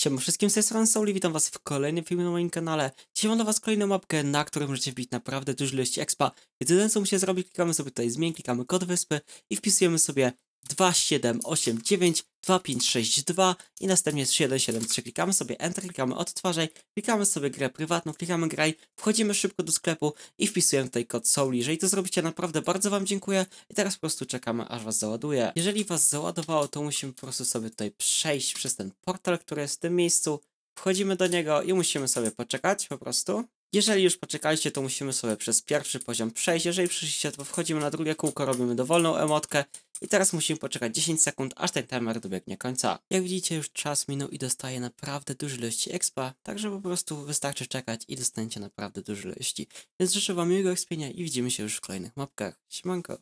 Siema wszystkim, z tej strony Soul witam was w kolejnym filmie na moim kanale. Dzisiaj mam dla was kolejną mapkę, na której możecie wbić naprawdę dużą ilości expa. Jedyne co musicie zrobić, klikamy sobie tutaj zmień, klikamy kod wyspy i wpisujemy sobie 2789-2562 i następnie 7, Klikamy sobie Enter, klikamy odtwarzaj, klikamy sobie grę prywatną, klikamy graj, wchodzimy szybko do sklepu i wpisujemy tutaj kod Soul. Jeżeli to zrobicie, naprawdę bardzo Wam dziękuję i teraz po prostu czekamy, aż Was załaduje. Jeżeli Was załadowało, to musimy po prostu sobie tutaj przejść przez ten portal, który jest w tym miejscu, wchodzimy do niego i musimy sobie poczekać po prostu. Jeżeli już poczekaliście, to musimy sobie przez pierwszy poziom przejść. Jeżeli przyszliście, to wchodzimy na drugie kółko, robimy dowolną emotkę i teraz musimy poczekać 10 sekund, aż ten timer dobiegnie końca. Jak widzicie już czas minął i dostaję naprawdę duże ilości expa, także po prostu wystarczy czekać i dostaniecie naprawdę duże ilości. Więc życzę wam miłego expienia i widzimy się już w kolejnych mapkach. Siemanko!